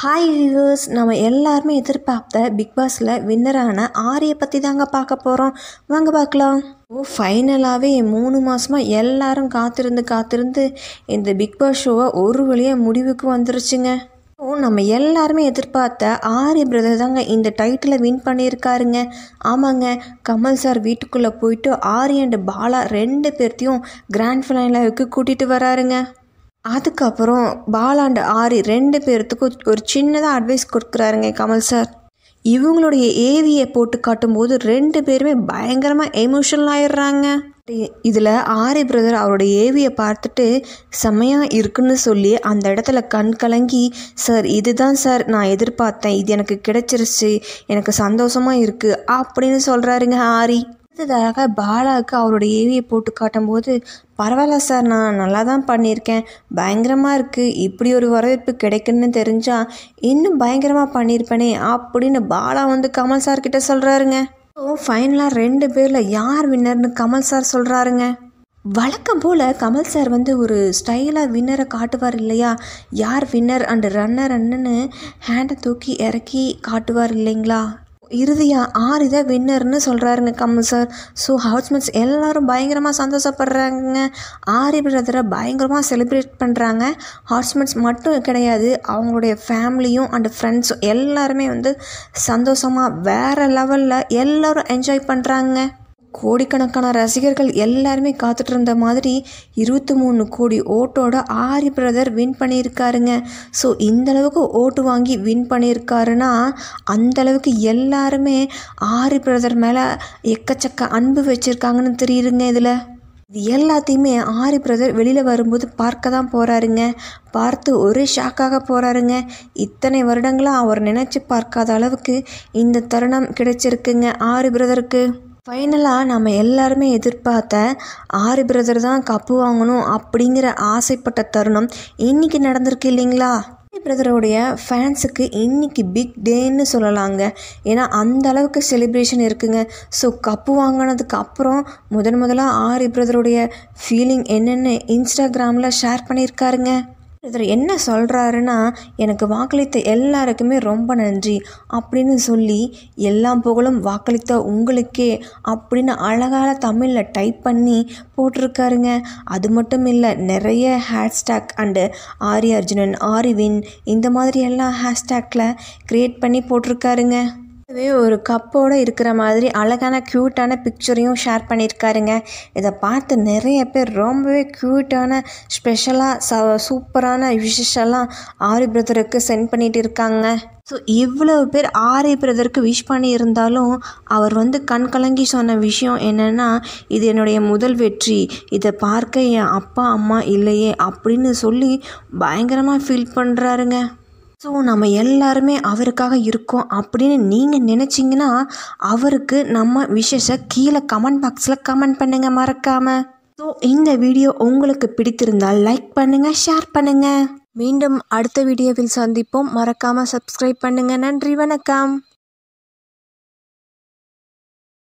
hi viewers நம்ம எல்லாருமே எதிர்பார்த்த பிக் பாஸில் வின்னரான ஆரியை பற்றி தாங்க பார்க்க போகிறோம் வாங்க பார்க்கலாம் ஓ ஃபைனலாகவே மூணு மாதமாக எல்லாரும் காத்திருந்து காத்திருந்து இந்த பிக் பாஸ் ஷோவை ஒரு வழியாக முடிவுக்கு வந்துருச்சுங்க ஓ நம்ம எல்லாருமே எதிர்பார்த்த ஆரிய பிரதர் தாங்க இந்த டைட்டிலை வின் பண்ணியிருக்காருங்க ஆமாங்க கமல் சார் வீட்டுக்குள்ளே போயிட்டு ஆரி அண்ட் பாலா ரெண்டு பேர்த்தையும் கிராண்ட் ஃபினாலாவுக்கு கூட்டிகிட்டு வராருங்க அதுக்கப்புறம் பாலாண்டு ஆரி ரெண்டு பேர்த்துக்கும் ஒரு சின்னதாக அட்வைஸ் கொடுக்குறாருங்க கமல் சார் இவங்களுடைய ஏவியை போட்டு காட்டும்போது ரெண்டு பேருமே பயங்கரமாக எமோஷனல் ஆயிடுறாங்க இதில் ஆரி பிரதர் அவரோட ஏவியை பார்த்துட்டு செம்மையாக இருக்குன்னு சொல்லி அந்த இடத்துல கண் கலங்கி சார் இதுதான் சார் நான் எதிர்பார்த்தேன் இது எனக்கு கிடைச்சிருச்சு எனக்கு சந்தோஷமாக இருக்குது அப்படின்னு சொல்கிறாருங்க ஆரி அடுத்ததாக பாலாவுக்கு அவரோட ஏவியை போட்டு காட்டும்போது பரவாயில்ல சார் நான் நல்லா தான் பண்ணியிருக்கேன் பயங்கரமாக இருக்குது இப்படி ஒரு வரவேற்பு கிடைக்குன்னு தெரிஞ்சால் இன்னும் பயங்கரமாக பண்ணியிருப்பேனே அப்படின்னு பாலா வந்து கமல் சார் கிட்ட சொல்கிறாருங்க ஸோ ஃபைனலாக ரெண்டு பேரில் யார் வின்னர்னு கமல் சார் சொல்கிறாருங்க வழக்கம் போல் கமல் சார் வந்து ஒரு ஸ்டைலாக வின்னரை காட்டுவார் இல்லையா யார் வின்னர் அண்டு ரன்னர் அண்ணன்னு ஹேண்டை தூக்கி இறக்கி காட்டுவார் இல்லைங்களா இறுதியாக ஆறு இதை வின்னர்னு சொல்கிறாருங்க கம்மு சார் ஸோ ஹவுஸ்மெட்ஸ் எல்லோரும் பயங்கரமாக சந்தோஷப்படுறாங்க ஆரி பிரதரை பயங்கரமாக செலிப்ரேட் பண்ணுறாங்க ஹவுஸ்மெட்ஸ் மட்டும் கிடையாது அவங்களுடைய ஃபேமிலியும் அண்ட் ஃப்ரெண்ட்ஸும் எல்லாருமே வந்து சந்தோஷமாக வேறு லெவலில் எல்லோரும் என்ஜாய் பண்ணுறாங்க கோடிக்கணக்கான ரசிகர்கள் எல்லாருமே காத்துட்டு இருந்த மாதிரி இருபத்தி மூணு கோடி ஓட்டோட ஆரி பிரதர் வின் பண்ணியிருக்காருங்க ஸோ இந்தளவுக்கு ஓட்டு வாங்கி வின் பண்ணியிருக்காருன்னா அந்தளவுக்கு எல்லாருமே ஆரி பிரதர் மேலே எக்கச்சக்க அன்பு வச்சுருக்காங்கன்னு தெரியுதுங்க இதில் இது எல்லாத்தையுமே ஆரி பிரதர் வெளியில் வரும்போது பார்க்க தான் போகிறாருங்க பார்த்து ஒரே ஷாக்காக போகிறாருங்க இத்தனை வருடங்களாக அவர் நினச்சி பார்க்காத அளவுக்கு இந்த தருணம் கிடைச்சிருக்குங்க ஆரி பிரதருக்கு ஃபைனலாக நம்ம எல்லாருமே எதிர்பார்த்த ஆறு பிரதர் தான் கப்பு வாங்கணும் அப்படிங்கிற ஆசைப்பட்ட தருணம் இன்றைக்கி நடந்திருக்கு இல்லைங்களா ஆரி பிரதருடைய ஃபேன்ஸுக்கு இன்றைக்கி பிக் டேன்னு சொல்லலாங்க ஏன்னா அந்த அளவுக்கு செலிப்ரேஷன் இருக்குங்க ஸோ கப்பு வாங்கினதுக்கு அப்புறம் முதன் முதலாக ஆரி பிரதருடைய ஃபீலிங் என்னென்னு இன்ஸ்டாகிராமில் ஷேர் பண்ணியிருக்காருங்க இதில் என்ன சொல்கிறாருன்னா எனக்கு வாக்களித்த எல்லாருக்குமே ரொம்ப நன்றி அப்படின்னு சொல்லி எல்லா புகழும் வாக்களித்த உங்களுக்கே அப்படின்னு அழகாக தமிழில் டைப் பண்ணி போட்டிருக்காருங்க அது மட்டும் இல்லை நிறைய ஹேஷ்டேக் அண்டு ஆரி அர்ஜுனன் ஆரிவின் இந்த மாதிரி எல்லாம் ஹேஷ்டேக்கில் க்ரியேட் பண்ணி போட்டிருக்காருங்க இதுவே ஒரு கப்போடு இருக்கிற மாதிரி அழகான க்யூட்டான பிக்சரையும் ஷேர் பண்ணியிருக்காருங்க இதை பார்த்து நிறைய பேர் ரொம்பவே க்யூட்டான ஸ்பெஷலாக ச சூப்பரான விஷஸ்லாம் ஆரி பிரதருக்கு சென்ட் பண்ணிகிட்டு இருக்காங்க ஸோ இவ்வளோ பேர் ஆரி பிரதருக்கு விஷ் பண்ணியிருந்தாலும் அவர் வந்து கண் கலங்கி சொன்ன விஷயம் என்னென்னா இது என்னுடைய முதல் வெற்றி இதை பார்க்க என் அப்பா அம்மா இல்லையே அப்படின்னு சொல்லி பயங்கரமாக ஃபீல் பண்ணுறாருங்க ஸோ நம்ம எல்லாருமே அவருக்காக இருக்கோம் அப்படின்னு நீங்கள் நினச்சிங்கன்னா அவருக்கு நம்ம விஷஸை கீழே கமெண்ட் பாக்ஸில் கமெண்ட் பண்ணுங்கள் மறக்காமல் ஸோ இந்த வீடியோ உங்களுக்கு பிடித்திருந்தால் லைக் பண்ணுங்கள் ஷேர் பண்ணுங்கள் மீண்டும் அடுத்த வீடியோவில் சந்திப்போம் மறக்காமல் சப்ஸ்கிரைப் பண்ணுங்கள் நன்றி வணக்கம்